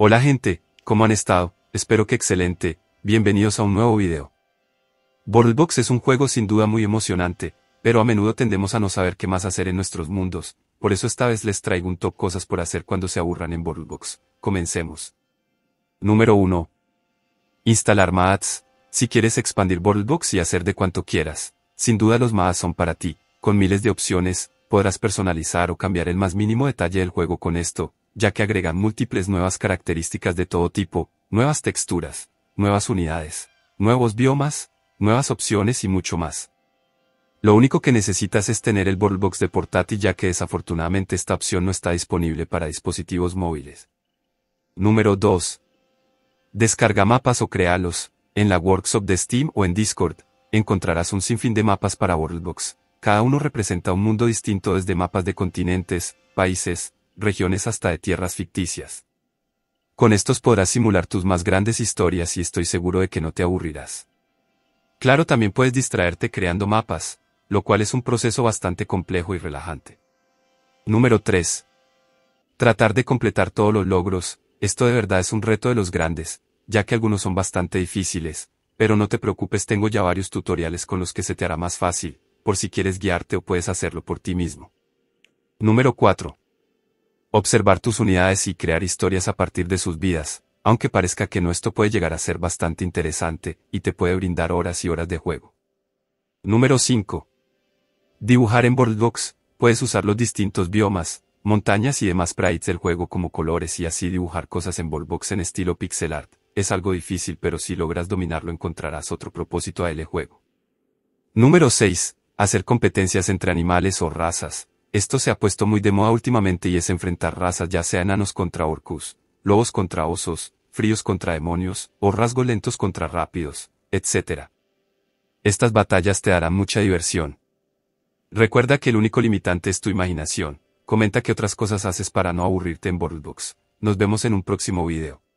Hola gente, ¿cómo han estado? Espero que excelente, bienvenidos a un nuevo video. Bordelbox es un juego sin duda muy emocionante, pero a menudo tendemos a no saber qué más hacer en nuestros mundos, por eso esta vez les traigo un top cosas por hacer cuando se aburran en Borderbox. Comencemos. Número 1. Instalar Mads. Si quieres expandir Bordelbox y hacer de cuanto quieras, sin duda los Mads son para ti, con miles de opciones, podrás personalizar o cambiar el más mínimo detalle del juego con esto, ya que agregan múltiples nuevas características de todo tipo, nuevas texturas, nuevas unidades, nuevos biomas, nuevas opciones y mucho más. Lo único que necesitas es tener el WorldBox de portátil ya que desafortunadamente esta opción no está disponible para dispositivos móviles. Número 2. Descarga mapas o créalos. En la workshop de Steam o en Discord, encontrarás un sinfín de mapas para Worldbox. Cada uno representa un mundo distinto desde mapas de continentes, países, regiones hasta de tierras ficticias. Con estos podrás simular tus más grandes historias y estoy seguro de que no te aburrirás. Claro, también puedes distraerte creando mapas, lo cual es un proceso bastante complejo y relajante. Número 3. Tratar de completar todos los logros, esto de verdad es un reto de los grandes, ya que algunos son bastante difíciles, pero no te preocupes, tengo ya varios tutoriales con los que se te hará más fácil, por si quieres guiarte o puedes hacerlo por ti mismo. Número 4 observar tus unidades y crear historias a partir de sus vidas, aunque parezca que no esto puede llegar a ser bastante interesante, y te puede brindar horas y horas de juego. Número 5. Dibujar en Boardbox, puedes usar los distintos biomas, montañas y demás prides del juego como colores y así dibujar cosas en Ballbox en estilo pixel art. Es algo difícil pero si logras dominarlo encontrarás otro propósito a el juego. Número 6. Hacer competencias entre animales o razas, esto se ha puesto muy de moda últimamente y es enfrentar razas ya sea enanos contra orcus, lobos contra osos, fríos contra demonios, o rasgos lentos contra rápidos, etc. Estas batallas te harán mucha diversión. Recuerda que el único limitante es tu imaginación. Comenta qué otras cosas haces para no aburrirte en Borderbox. Nos vemos en un próximo video.